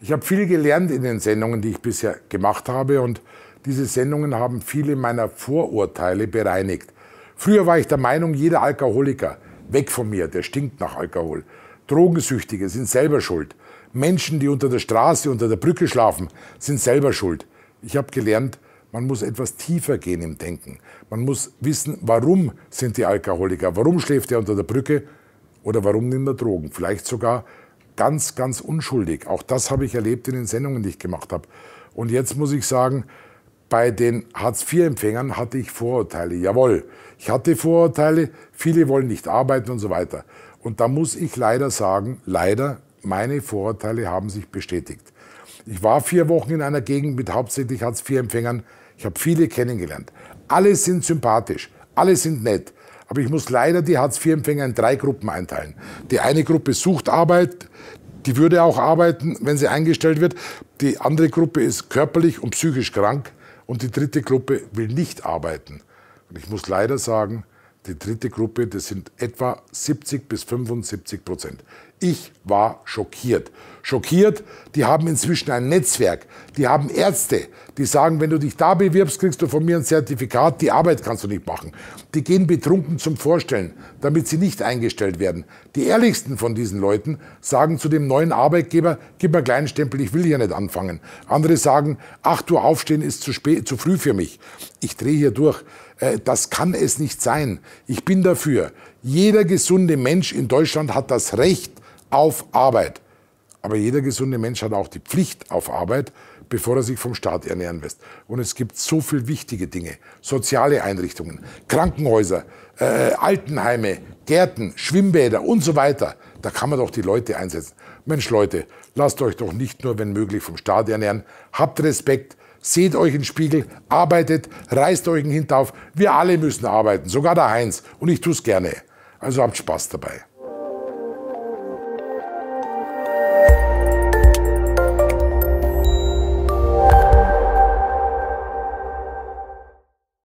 Ich habe viel gelernt in den Sendungen, die ich bisher gemacht habe und diese Sendungen haben viele meiner Vorurteile bereinigt. Früher war ich der Meinung, jeder Alkoholiker, weg von mir, der stinkt nach Alkohol. Drogensüchtige sind selber schuld. Menschen, die unter der Straße, unter der Brücke schlafen, sind selber schuld. Ich habe gelernt, man muss etwas tiefer gehen im Denken. Man muss wissen, warum sind die Alkoholiker, warum schläft er unter der Brücke oder warum nimmt er Drogen. Vielleicht sogar, ganz, ganz unschuldig. Auch das habe ich erlebt in den Sendungen, die ich gemacht habe. Und jetzt muss ich sagen, bei den Hartz-IV-Empfängern hatte ich Vorurteile. Jawohl, ich hatte Vorurteile, viele wollen nicht arbeiten und so weiter. Und da muss ich leider sagen, leider, meine Vorurteile haben sich bestätigt. Ich war vier Wochen in einer Gegend mit hauptsächlich Hartz-IV-Empfängern. Ich habe viele kennengelernt. Alle sind sympathisch, alle sind nett, aber ich muss leider die Hartz-IV-Empfänger in drei Gruppen einteilen. Die eine Gruppe sucht Arbeit, die würde auch arbeiten, wenn sie eingestellt wird. Die andere Gruppe ist körperlich und psychisch krank. Und die dritte Gruppe will nicht arbeiten. Und ich muss leider sagen, die dritte Gruppe, das sind etwa 70 bis 75 Prozent. Ich war schockiert. Schockiert, die haben inzwischen ein Netzwerk, die haben Ärzte, die sagen, wenn du dich da bewirbst, kriegst du von mir ein Zertifikat, die Arbeit kannst du nicht machen. Die gehen betrunken zum Vorstellen, damit sie nicht eingestellt werden. Die ehrlichsten von diesen Leuten sagen zu dem neuen Arbeitgeber, gib mir kleinen Stempel, ich will hier nicht anfangen. Andere sagen, 8 Uhr aufstehen ist zu, spät, zu früh für mich. Ich drehe hier durch. Äh, das kann es nicht sein. Ich bin dafür. Jeder gesunde Mensch in Deutschland hat das Recht, auf Arbeit. Aber jeder gesunde Mensch hat auch die Pflicht auf Arbeit, bevor er sich vom Staat ernähren lässt. Und es gibt so viel wichtige Dinge. Soziale Einrichtungen, Krankenhäuser, äh, Altenheime, Gärten, Schwimmbäder und so weiter. Da kann man doch die Leute einsetzen. Mensch Leute, lasst euch doch nicht nur, wenn möglich, vom Staat ernähren. Habt Respekt, seht euch in den Spiegel, arbeitet, reißt euch den Hinterauf. Wir alle müssen arbeiten, sogar der Heinz. Und ich tue es gerne. Also habt Spaß dabei.